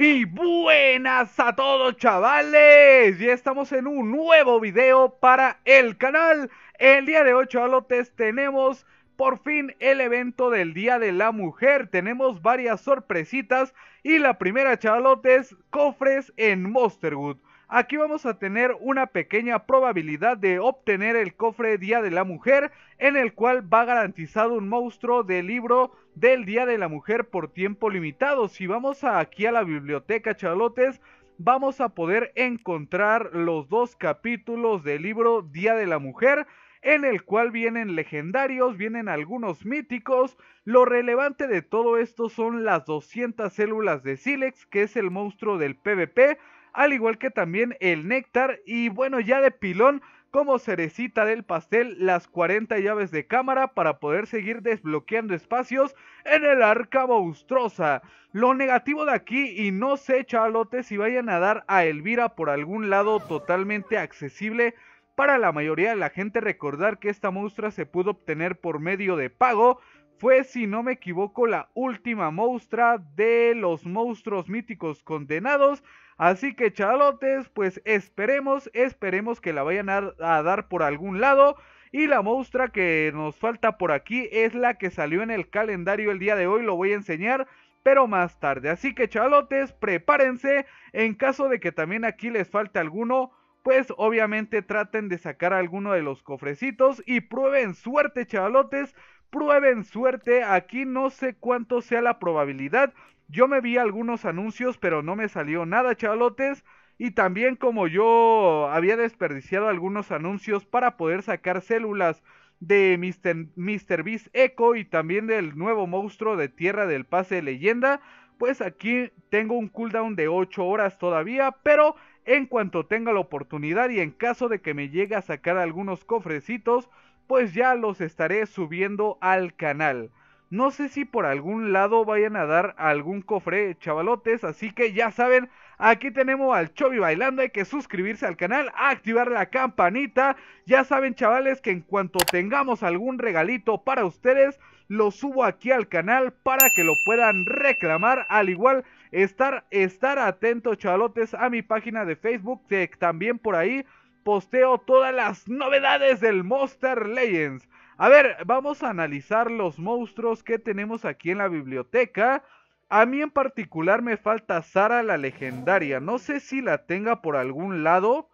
Y buenas a todos chavales, ya estamos en un nuevo video para el canal El día de hoy chavalotes tenemos por fin el evento del día de la mujer Tenemos varias sorpresitas y la primera chavalotes, cofres en Monsterwood Aquí vamos a tener una pequeña probabilidad de obtener el cofre Día de la Mujer, en el cual va garantizado un monstruo del libro del Día de la Mujer por tiempo limitado. Si vamos aquí a la biblioteca Chalotes, vamos a poder encontrar los dos capítulos del libro Día de la Mujer en el cual vienen legendarios, vienen algunos míticos. Lo relevante de todo esto son las 200 células de Silex, que es el monstruo del PvP, al igual que también el néctar y bueno ya de pilón como cerecita del pastel las 40 llaves de cámara para poder seguir desbloqueando espacios en el arca monstruosa. Lo negativo de aquí y no sé chalotes si vayan a dar a Elvira por algún lado totalmente accesible para la mayoría de la gente recordar que esta monstrua se pudo obtener por medio de pago fue, si no me equivoco, la última monstrua de los monstruos míticos condenados Así que chalotes, pues esperemos, esperemos que la vayan a, dar por algún lado. Y la muestra que nos falta por aquí es la que salió en el calendario el día de hoy, lo voy a enseñar, pero más tarde. Así que chalotes, prepárense, en caso de que también aquí les falte alguno, pues obviamente traten de sacar alguno de los cofrecitos y prueben suerte, chavalotes. Prueben suerte, aquí no sé cuánto sea la probabilidad, yo me vi algunos anuncios, pero no me salió nada, chavalotes. Y también como yo había desperdiciado algunos anuncios para poder sacar células de Mr. Mister Beast Echo y también del nuevo monstruo de Tierra del Pase Leyenda, pues aquí tengo un cooldown de 8 horas todavía, pero en cuanto tenga la oportunidad y en caso de que me llegue a sacar algunos cofrecitos, pues ya los estaré subiendo al canal. No sé si por algún lado vayan a dar algún cofre, chavalotes. Así que ya saben, aquí tenemos al Chobi bailando. Hay que suscribirse al canal, activar la campanita. Ya saben, chavales, que en cuanto tengamos algún regalito para ustedes, lo subo aquí al canal para que lo puedan reclamar. Al igual, estar, estar atentos, chavalotes, a mi página de Facebook. Que también por ahí posteo todas las novedades del Monster Legends. A ver, vamos a analizar los monstruos que tenemos aquí en la biblioteca. A mí en particular me falta Sara la legendaria. No sé si la tenga por algún lado.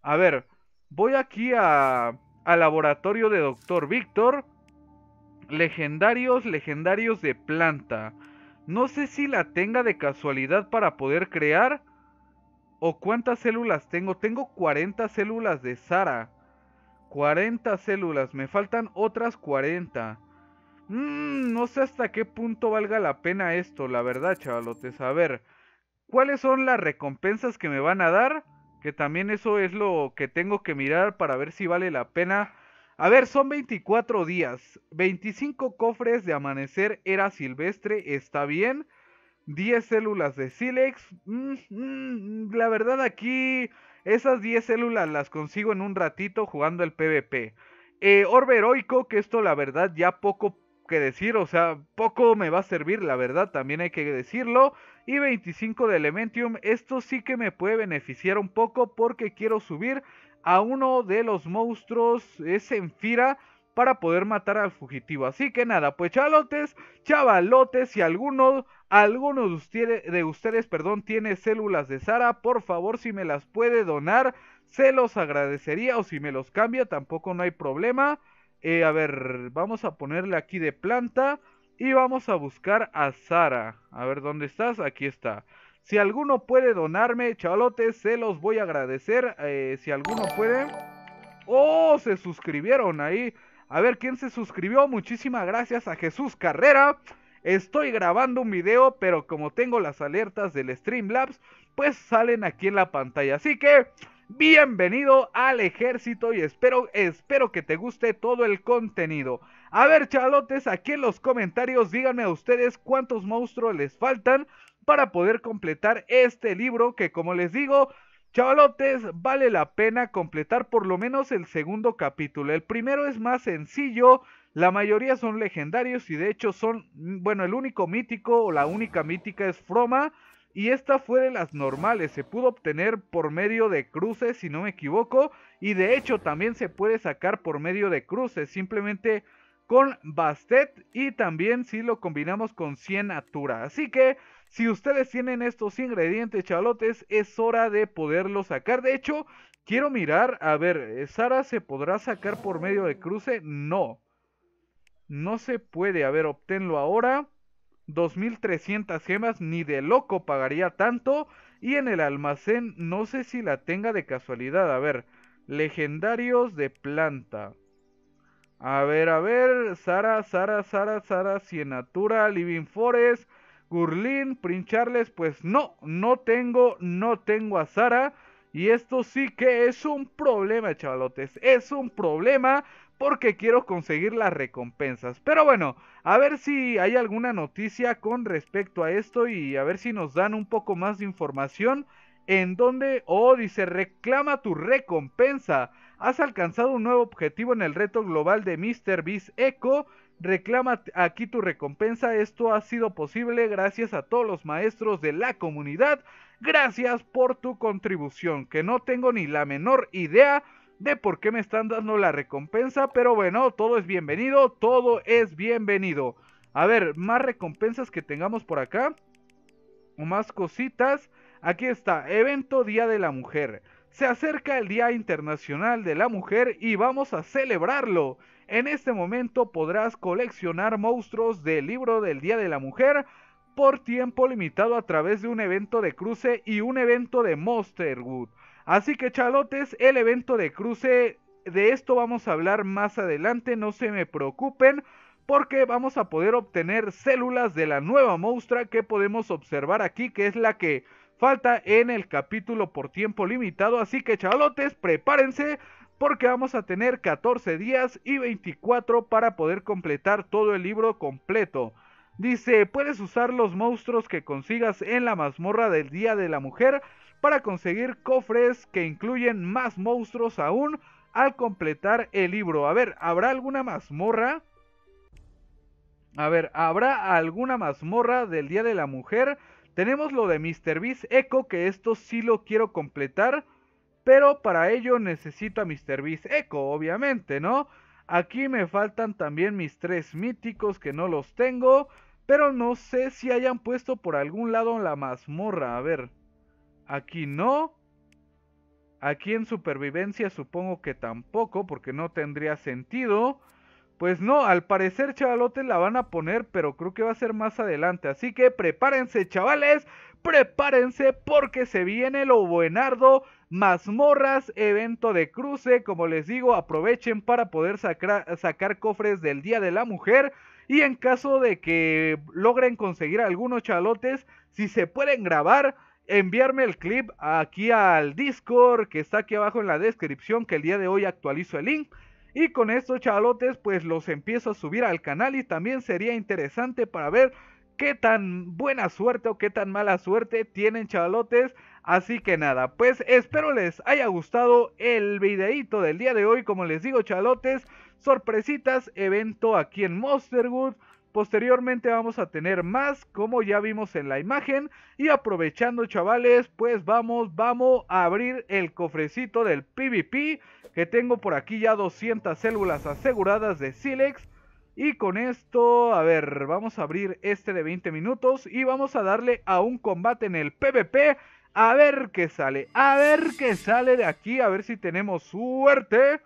A ver, voy aquí a, al laboratorio de Doctor Víctor. Legendarios, legendarios de planta. No sé si la tenga de casualidad para poder crear. ¿O cuántas células tengo? Tengo 40 células de Sara. 40 células, me faltan otras 40. Mm, no sé hasta qué punto valga la pena esto, la verdad, chavalotes. A ver, ¿cuáles son las recompensas que me van a dar? Que también eso es lo que tengo que mirar para ver si vale la pena. A ver, son 24 días. 25 cofres de amanecer era silvestre, está bien. 10 células de sílex. Mm, mm, la verdad aquí esas 10 células las consigo en un ratito jugando el PvP. Eh, orbe heroico, que esto la verdad ya poco que decir, o sea, poco me va a servir, la verdad, también hay que decirlo. Y 25 de Elementium, esto sí que me puede beneficiar un poco porque quiero subir a uno de los monstruos, es Enfira para poder matar al fugitivo. Así que nada, pues chalotes, chavalotes, si alguno, alguno de ustedes, perdón, tiene células de Sara, por favor si me las puede donar, se los agradecería o si me los cambia, tampoco no hay problema. Eh, a ver, vamos a ponerle aquí de planta y vamos a buscar a Sara. A ver, ¿dónde estás? Aquí está. Si alguno puede donarme, chavalotes, se los voy a agradecer. Eh, si alguno puede... Oh, se suscribieron ahí. A ver quién se suscribió. Muchísimas gracias a Jesús Carrera. Estoy grabando un video, pero como tengo las alertas del Streamlabs, pues salen aquí en la pantalla. Así que bienvenido al ejército y espero, espero que te guste todo el contenido. A ver, chalotes, aquí en los comentarios díganme a ustedes cuántos monstruos les faltan para poder completar este libro que como les digo Chavalotes, vale la pena completar por lo menos el segundo capítulo. El primero es más sencillo, la mayoría son legendarios y de hecho son, bueno, el único mítico o la única mítica es Froma y esta fue de las normales, se pudo obtener por medio de cruces si no me equivoco y de hecho también se puede sacar por medio de cruces, simplemente con Bastet y también si lo combinamos con 100 Atura. Así que si ustedes tienen estos ingredientes chalotes, es hora de poderlos sacar. De hecho, quiero mirar, a ver, ¿Sara se podrá sacar por medio de cruce? No. No se puede. A ver, obténlo ahora. 2300 gemas, ni de loco pagaría tanto. Y en el almacén, no sé si la tenga de casualidad. A ver, legendarios de planta. A ver, a ver, Sara, Sara, Sara, Sara, Cienatura, Living Forest, Gurlin, Princharles, pues no, no tengo, no tengo a Sara. Y esto sí que es un problema, chavalotes. Es un problema porque quiero conseguir las recompensas. Pero bueno, a ver si hay alguna noticia con respecto a esto y a ver si nos dan un poco más de información. En donde, oh, dice, reclama tu recompensa. Has alcanzado un nuevo objetivo en el reto global de Mr. Beast Echo Reclama aquí tu recompensa. Esto ha sido posible gracias a todos los maestros de la comunidad. Gracias por tu contribución, que no tengo ni la menor idea de por qué me están dando la recompensa, pero bueno, todo es bienvenido, todo es bienvenido. A ver, más recompensas que tengamos por acá. O más cositas. Aquí está, evento Día de la Mujer. Se acerca el Día Internacional de la Mujer y vamos a celebrarlo. En este momento podrás coleccionar monstruos del libro del Día de la Mujer por tiempo limitado a través de un evento de cruce y un evento de Monsterwood. Así que chalotes, el evento de cruce, de esto vamos a hablar más adelante, no se me preocupen, porque vamos a poder obtener células de la nueva monstrua que podemos observar aquí, que es la que falta en el capítulo por tiempo limitado. Así que chavalotes, prepárense porque vamos a tener 14 días y 24 para poder completar todo el libro completo. Dice, puedes usar los monstruos que consigas en la mazmorra del Día de la Mujer para conseguir cofres que incluyen más monstruos aún al completar el libro. A ver, ¿habrá alguna mazmorra? A ver, ¿habrá alguna mazmorra del Día de la Mujer? Tenemos lo de Mr. Beast Echo, que esto sí lo quiero completar, pero para ello necesito a Mr. Beast Echo, obviamente, ¿no? Aquí me faltan también mis tres míticos que no los tengo, pero no sé si hayan puesto por algún lado la mazmorra, a ver. Aquí no. Aquí en supervivencia supongo que tampoco, porque no tendría sentido. Pues no, al parecer chavalotes la van a poner, pero creo que va a ser más adelante. Así que prepárense chavales, prepárense porque se viene lo buenardo, mazmorras, evento de cruce, como les digo, aprovechen para poder sacar, sacar cofres del Día de la Mujer. Y en caso de que logren conseguir algunos chalotes, si se pueden grabar, enviarme el clip aquí al Discord que está aquí abajo en la descripción, que el día de hoy actualizo el link. Y con estos chalotes pues los empiezo a subir al canal y también sería interesante para ver qué tan buena suerte o qué tan mala suerte tienen chalotes. Así que nada, pues espero les haya gustado el videito del día de hoy. Como les digo, chalotes, sorpresitas, evento aquí en Monsterwood. Posteriormente vamos a tener más, como ya vimos en la imagen. Y aprovechando, chavales, pues vamos, vamos a abrir el cofrecito del PvP. Que tengo por aquí ya 200 células aseguradas de Silex. Y con esto, a ver, vamos a abrir este de 20 minutos y vamos a darle a un combate en el PvP. A ver qué sale, a ver qué sale de aquí, a ver si tenemos suerte.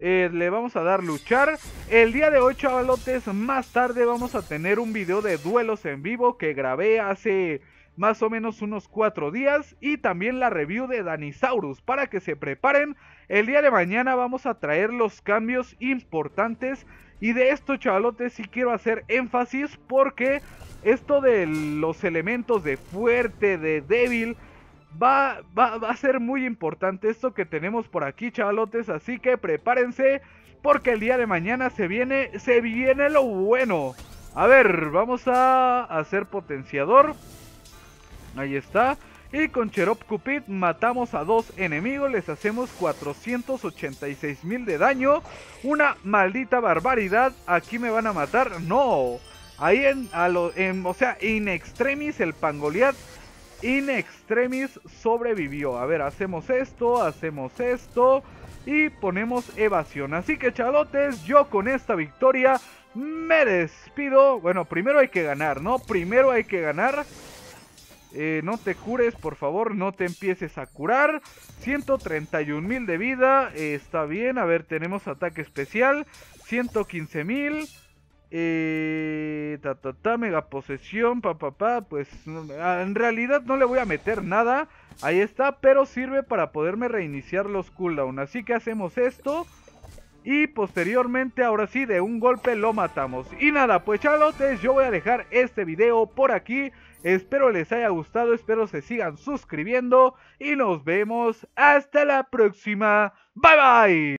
Eh, le vamos a dar luchar. El día de hoy, chavalotes, más tarde vamos a tener un video de duelos en vivo que grabé hace más o menos unos cuatro días y también la review de Danisaurus para que se preparen. El día de mañana vamos a traer los cambios importantes y de esto, chavalotes, sí quiero hacer énfasis porque esto de los elementos de fuerte, de débil, Va, va, a ser muy importante esto que tenemos por aquí, chavalotes. Así que prepárense. Porque el día de mañana se viene. Se viene lo bueno. A ver, vamos a hacer potenciador. Ahí está. Y con Cherop Cupid matamos a dos enemigos, les hacemos 486 mil de daño. Una maldita barbaridad, aquí me van a matar. No, ahí en, a lo, en o sea, in extremis el Pangoliat in extremis sobrevivió. A ver, hacemos esto, hacemos esto y ponemos evasión. Así que chalotes, yo con esta victoria me despido. Bueno, primero hay que ganar, ¿no? Primero hay que ganar. Eh, no te cures, por favor, no te empieces a curar. 131.000 mil de vida, eh, está bien. A ver, tenemos ataque especial. 115.000. mil. Eh, ta, ta, ta, mega posesión, pa, pues ah, en realidad no le voy a meter nada. Ahí está, pero sirve para poderme reiniciar los cooldown. Así que hacemos esto. Y posteriormente, ahora sí, de un golpe lo matamos. Y nada, pues chalotes, yo voy a dejar este video por aquí. Espero les haya gustado, espero se sigan suscribiendo. Y nos vemos hasta la próxima. Bye bye.